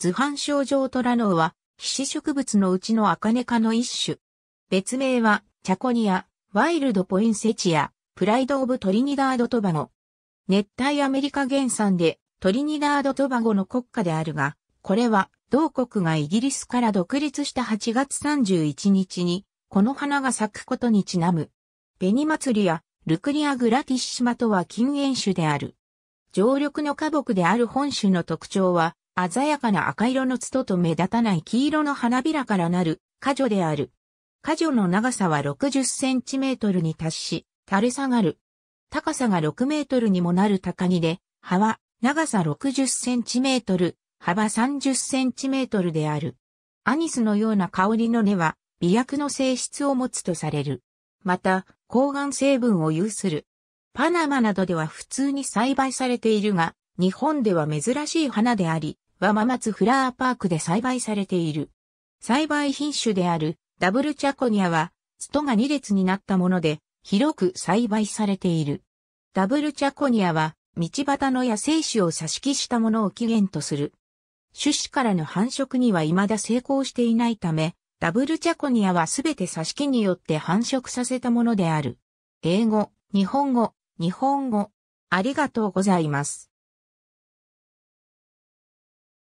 図版症状トラノウは、皮脂植物のうちのアカネ科の一種。別名は、チャコニア、ワイルドポインセチア、プライド・オブ・トリニダード・トバゴ。熱帯アメリカ原産で、トリニダード・トバゴの国家であるが、これは、同国がイギリスから独立した8月31日に、この花が咲くことにちなむ。ベニマツリや、ルクリア・グラティッシマとは禁煙種である。常緑の花木である本種の特徴は、鮮やかな赤色のツトと目立たない黄色の花びらからなる、花女である。花女の長さは60センチメートルに達し、垂れ下がる。高さが6メートルにもなる高木で、葉は長さ60センチメートル、幅30センチメートルである。アニスのような香りの根は、美薬の性質を持つとされる。また、抗がん成分を有する。パナマなどでは普通に栽培されているが、日本では珍しい花であり、和マツフラワーパークで栽培されている。栽培品種であるダブルチャコニアは、ツトが2列になったもので、広く栽培されている。ダブルチャコニアは、道端の野生種を挿し木したものを起源とする。種子からの繁殖には未だ成功していないため、ダブルチャコニアはすべて挿し木によって繁殖させたものである。英語、日本語、日本語。ありがとうございます。